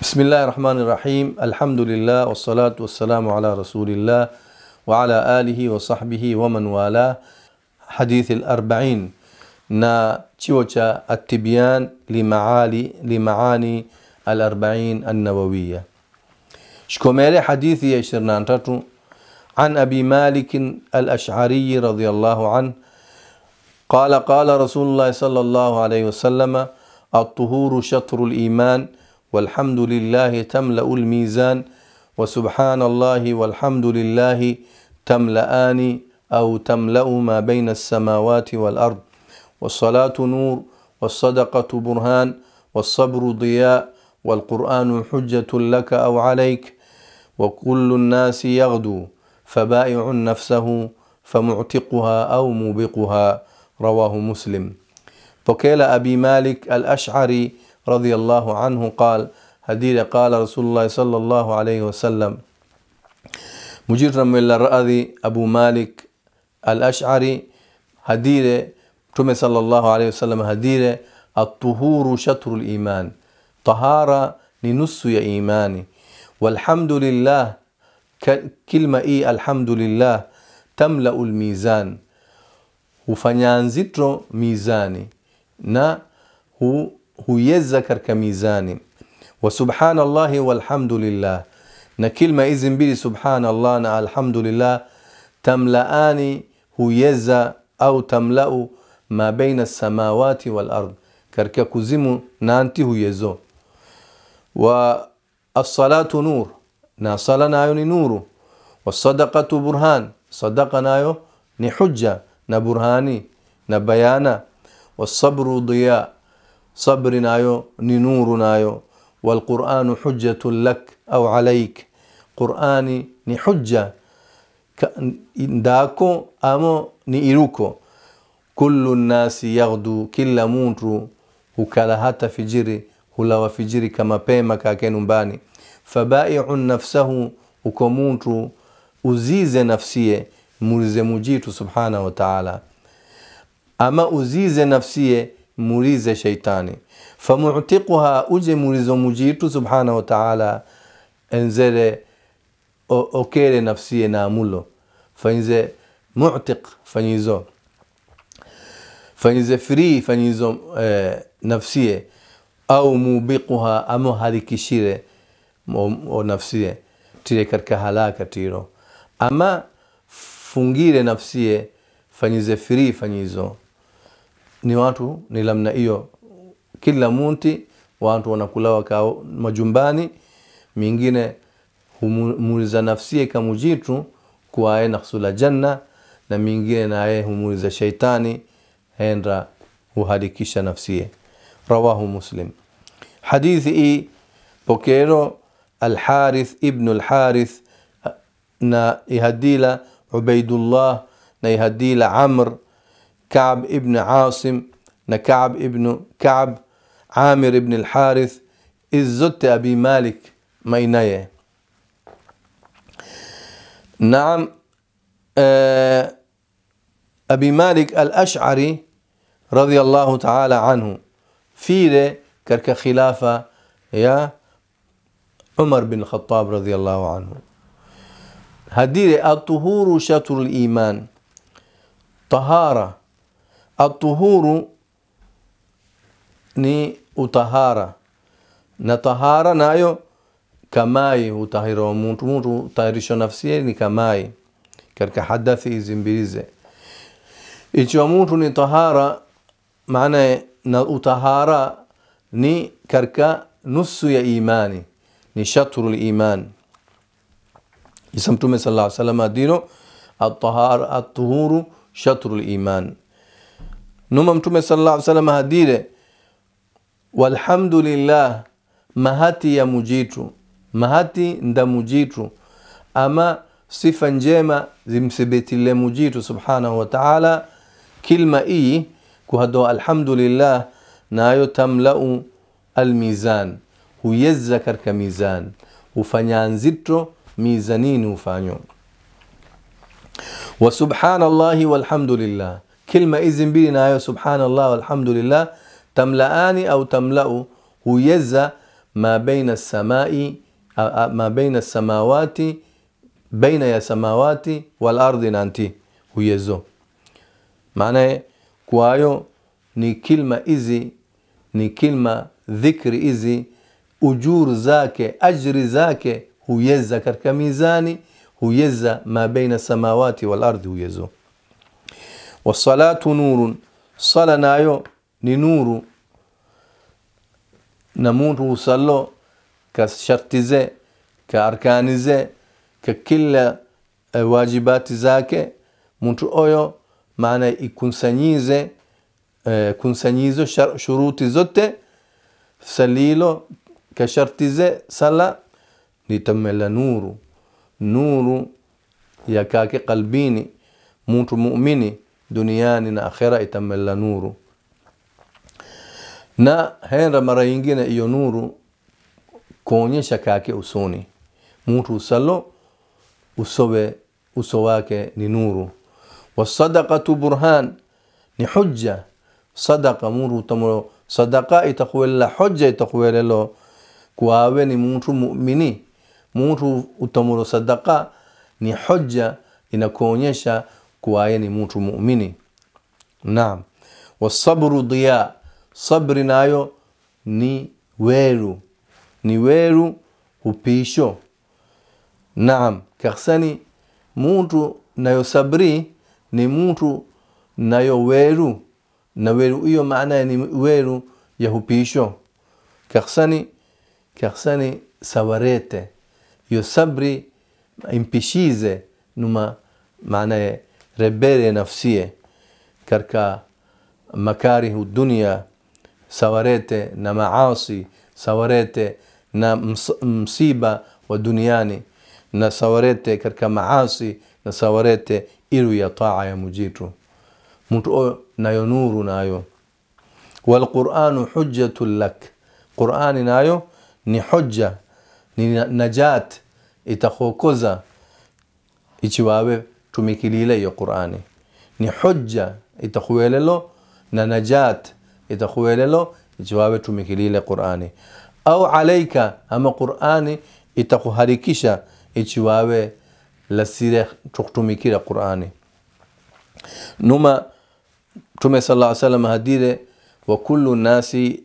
بسم الله الرحمن الرحيم الحمد لله والصلاة والسلام على رسول الله وعلى آله وصحبه ومن والاه حديث الأربعين نا تشوشا التبيان لمعالي لمعاني الأربعين النووية شكومالي حديثي يشرنا عن أبي مالك الأشعري رضي الله عنه قال قال رسول الله صلى الله عليه وسلم الطهور شطر الإيمان والحمد لله تملأ الميزان وسبحان الله والحمد لله تملأان أو تملأ ما بين السماوات والأرض والصلاة نور والصدقة برهان والصبر ضياء والقرآن حجة لك أو عليك وكل الناس يغدو فبائع نفسه فمعتقها أو موبقها رواه مسلم وكيل أبي مالك الأشعري رضي الله عنه قال هدير قال رسول الله صلى الله عليه وسلم مجرم من الرأذي أبو مالك الأشعري هدير تومي صلى الله عليه وسلم هدير الطهور شطر الإيمان طهارة لنص يا إيماني والحمد لله كلمة إي الحمد لله تملأ الميزان وفنيان زيترو ميزاني نا هو هو يذكر كميزان وسبحان الله والحمد لله نكلمة إذن بلي سبحان الله نا الحمد لله تملأان هو يزا أو تملأ ما بين السماوات والأرض كركا كزم نانتي يزو والصلاة نور ناصل نايو نور والصدقة برهان صدق نايو نحجة نبرهاني نبيانا والصبر ضياء نورنا يو والقرآن حجة لك أو عليك قرآني نحجة داكو أمو نيروكو كل الناس يغدو كلا مونترو وكلا هاتا في جري هلا وفي جري كما بيما كاكين باني فبائع نفسه وكمونترو أزيز نفسية mulize سبحانه وتعالى أما أزيز نفسية muulize sheitani famutiquha uje murizo mujitu subhanahu taala enzere okere na naamulo fanyize mutiq fanyizo fanyize free fanyizo eh, au mubiquha amo harikishire o, o tire katika halaka tiro ama fungire nafsiye fanyize free fanyizo ni watu ni lamna hiyo kila munti watu wanakula wakao majumbani mingine humuliza nafsie kamujitu kuwaye nakhsula janna na mingine naye humuliza shaitani henda huharikisha nafsie rawahu muslim hadithi hii pokero alharith ibnu alharith na ihadila ubaidullah na ihadila amr كعب ابن عاصم نكعب ابن كعب عامر ابن الحارث الزت أبي مالك مينية نعم آه، أبي مالك الأشعري رضي الله تعالى عنه فيرة كرك خلافة يا عمر بن الخطاب رضي الله عنه هديري الطهور شطر الإيمان طهارة الطهور ni utahara na tahara nayo kamai hutahiriwa mtu mtu hutahirisha nafsi yake ni kamai katika hadithi hizi mbili ikiwa mtu ni tahara maana na utahara ni katika nusu ya imani ni shatru liman isa mtume sallallahu alaihi wasallam adino الطهار الطهور شطر الإيمان numa mtume sallallahu alaihi wasallam hadire walhamdulillah mahati ya mujitu mahati nda mujitu ama sifa njema zimsibitile mujitu subhanahu wa ta'ala kilma iyi kuhado alhamdulillah nayo tamlau almizan huyeza karka mizan hufanya nzito mizanini hufanyo wa subhanallahi walhamdulillah كلمة إذن بينا يا سبحان الله والحمد لله تملأان أو تملأ يز ما بين السماء ما بين السماوات بين يا سماوات والأرض نانتي هيزو معنى كوايو ني كلمة إذي ني كلمة ذكر إذي أجور زاك أجر زاك هيزة كركميزاني هيزة ما بين السماوات والأرض يزو والصلاة نور صلاة نايو نور نمون روسالو كشرطيزة كأركانيزة ككل آه، واجبات زاكي منتو أيو معنى يكونسانيزة آه، كونسانيزو شروطي زوتة سليلو كشرطيزة صلاة نتمل نور نور يكاكي قلبيني منتو مؤمني duniani akhera itamela nuru na henra mara yingine iyo nuru kuonyesha kake usoni mtu usalo usowe uso wake ni nuru wasadaqatu burhan ni hujja sadaqa muru tamro sadaqa itakwela hujja itakwelelo kuawe ni mtu mu'mini mutu utamuro sadaqa ni hujja inakuonyesha kuwaye ni mtu muumini naam wasabru dhia, sabri nayo ni weru ni weru upisho naam kaksani muntu nayo sabri ni muntu nayo weru na weru hiyo maana ni weru ya upisho kaksani kaksani sawarete yo sabri impishize numa maana ربيري نفسيه كركا مكاره الدنيا دنیا نمعاصي نەمەعاسی نمصيبة ودنياني و كركا معاصي کەرکە إلو نەسەوەرێتێ يا مجيتو مجیتو نايو نور نايو والقرآن حجة لك قرآن نايو ni hoja ni najat itahokoza ichi tumikilile iyo qur'ani ni hujja itakhwelelo na najat itakhwelelo ichiwawe tumikilile qur'ani au alaika ama qur'ani itakuharikisha ichiwawe lasire tukutumikira qur'ani numa tume sallallahu alaihi wasallam hadire wa kullu nasi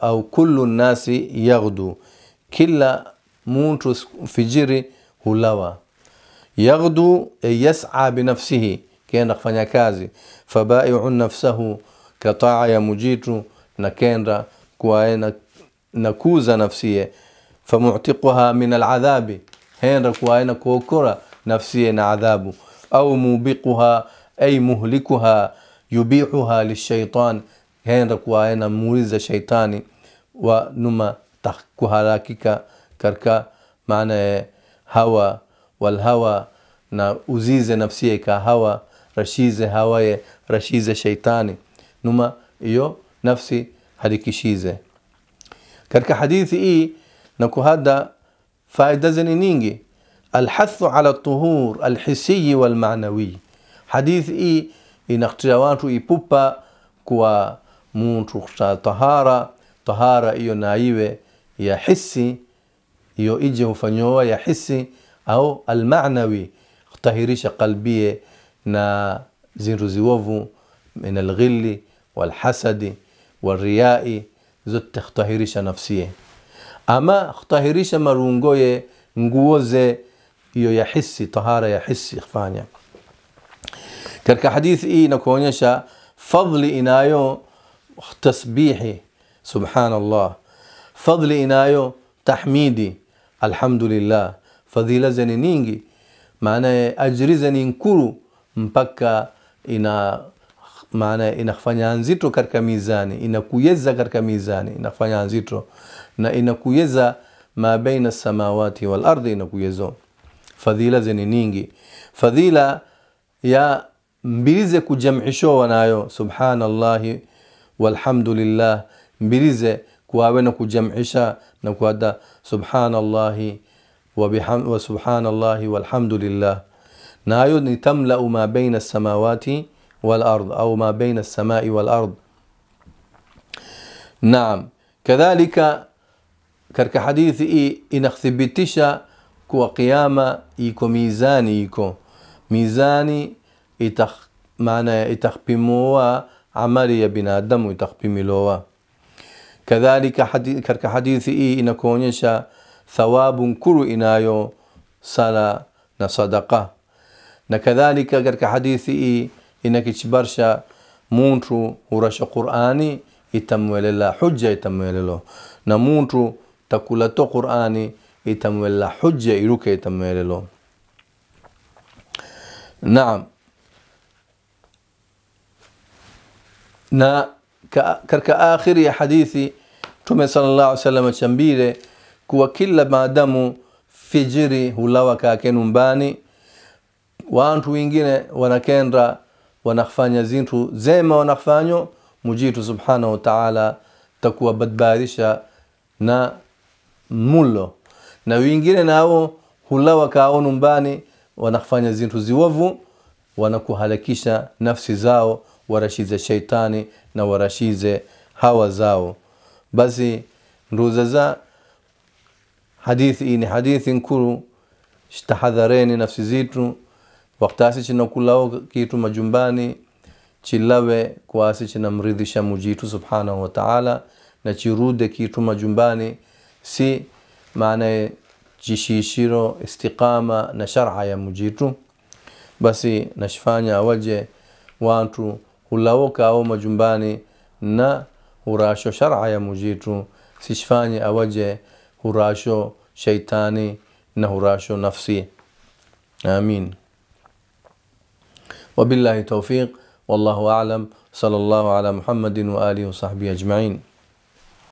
au kullu nasi yaghdu kila muntu fijiri hulawa يغدو يسعى بنفسه كين رخفانيا كازي فبائع نفسه كطاعة مجيد نكين را كوائنا نكوز نفسيه فمعتقها من العذاب هين را كوائنا كوكرا نفسيه نعذاب أو موبقها أي مهلكها يبيعها للشيطان هين را كوائنا موريز شيطاني ونما تحكوها لكي كركا معنى هوى والهوى na uzize nafsi yai ka hawa rashize hawaye rashize sheitani numa iyo nafsi harikishize katika hadithi hii na kuhada faida zeni nyingi alhathu ala tuhur alhisiyi walmanawi hadithi hii inakhtia watu ipupa kuwa muntu tahara tahara iyo naiwe ya hisi iyo ije hufanyowa ya hisi أو المعنوي اختهريش قلبية نا زين رزيوفو من الغل والحسد والرياء زت اختهريش نفسية أما اختهريش مرونجوي نجوزة يو يحسي طهارة يحسي إخفانيا كرك حديث إي نكونيشا فضل إنايو تسبيحي سبحان الله فضل إنايو تحميدي الحمد لله fadhila zeni ningi maanaye ajiri zeni nkuru mpaka ina maana inafanya nzito katika mizani inakuyeza katika mizani inafanya nzito na inakuyeza ma baina samawati wal ardi inakuyezo fadhila zeni ningi fadhila ya mbilize kujamisho wanayo subhanallahi walhamdulillah mbilize kuwawe na kujamisha na kuada subhanallahi وبحمد وسبحان الله والحمد لله نايد تملأ ما بين السماوات والأرض أو ما بين السماء والأرض نعم كذلك كرك حديث إي إن اختبتشا كو قيامة إيكو ميزاني إيكو ميزاني إتخ معنى إتخبموا عملية الدم ويتخبملوا كذلك حديث كرك حديث إي إن كونيشا ثواب كرو إنايو سالا نصدقة نكذلك قرك حديثي إنك تبرشا مونتو ورش قرآني يتمويل الله حجة يتمويل الله نمونتو تقولتو قرآني يتمويل الله حجة يروك يتمويل الله نعم نا كرك آخر حديثي تومي صلى الله عليه وسلم تشمبيره kuwa kila maadamu fijiri hulawa kake numbani wantu wengine wanakenda wanakfanya zintu zema wanakfanyo mujitu subhanahu wa ta'ala takuwa badbarisha na mulo na wengine nao hulawa kao numbani wanakfanya zintu ziwavu wanakuhalakisha nafsi zao warashize sheitani na warashize hawa zao basi nduza hadithi ni hadithi nkuru shtahadhareni nafsi zitu waktasi kulao kitu majumbani chilawe kwasi chinamridhisha mujitu subhanahu wa ta'ala na chirude kitu majumbani si maana jishishiro istiqama na shar'a ya mujitu basi nashifanya waje watu hulawoka au majumbani na hurasho shar'a ya mujitu sishifanye awaje هراشو شيطاني نهراشو نفسي آمين وبالله توفيق والله أعلم صلى الله على محمد وآله وصحبه أجمعين